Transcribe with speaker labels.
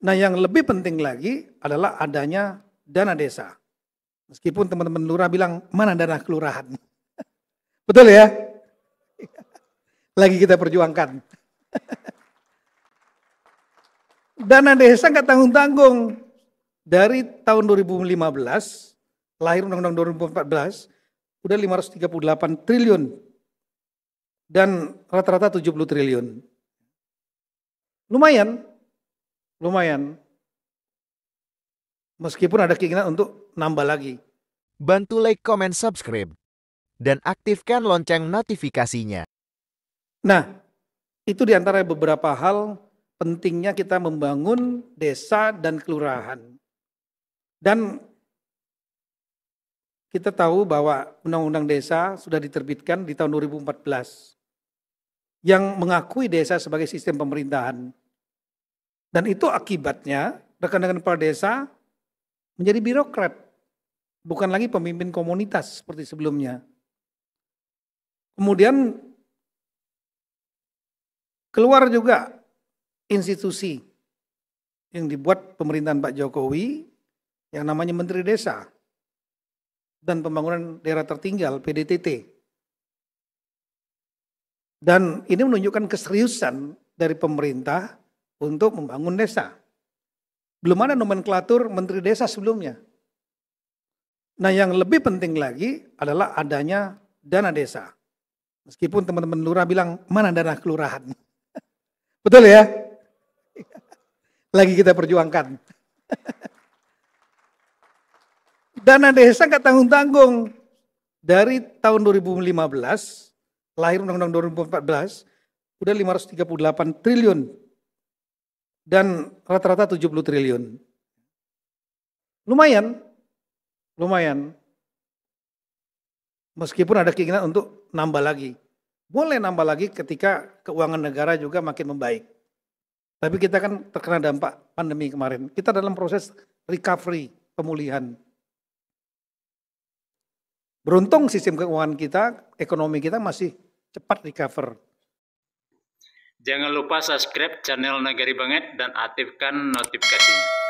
Speaker 1: Nah yang lebih penting lagi adalah adanya dana desa. Meskipun teman-teman lurah bilang, mana dana kelurahan? Betul ya? Lagi kita perjuangkan. dana desa nggak tanggung-tanggung. Dari tahun 2015, lahir Undang-Undang 2014, udah 538 triliun dan rata-rata 70 triliun. Lumayan, lumayan. Meskipun ada keinginan untuk nambah lagi. Bantu like, comment, subscribe, dan aktifkan lonceng notifikasinya. Nah, itu diantara beberapa hal pentingnya kita membangun desa dan kelurahan. Dan kita tahu bahwa Undang-Undang Desa sudah diterbitkan di tahun 2014 yang mengakui desa sebagai sistem pemerintahan. Dan itu akibatnya rekan-rekan kepala desa menjadi birokrat. Bukan lagi pemimpin komunitas seperti sebelumnya. Kemudian keluar juga institusi yang dibuat pemerintahan Pak Jokowi yang namanya Menteri Desa dan Pembangunan Daerah Tertinggal PDTT. Dan ini menunjukkan keseriusan dari pemerintah untuk membangun desa. Belum ada nomenklatur menteri desa sebelumnya. Nah yang lebih penting lagi adalah adanya dana desa. Meskipun teman-teman lurah bilang, mana dana kelurahan? Betul ya? Lagi kita perjuangkan. dana desa nggak tanggung-tanggung. Dari tahun 2015, lahir Undang-Undang 2014, udah 538 triliun dan rata-rata 70 triliun. Lumayan, lumayan. Meskipun ada keinginan untuk nambah lagi. Boleh nambah lagi ketika keuangan negara juga makin membaik. Tapi kita kan terkena dampak pandemi kemarin. Kita dalam proses recovery, pemulihan. Beruntung sistem keuangan kita, ekonomi kita masih cepat recover. Jangan lupa subscribe channel Nagari Banget dan aktifkan notifikasinya.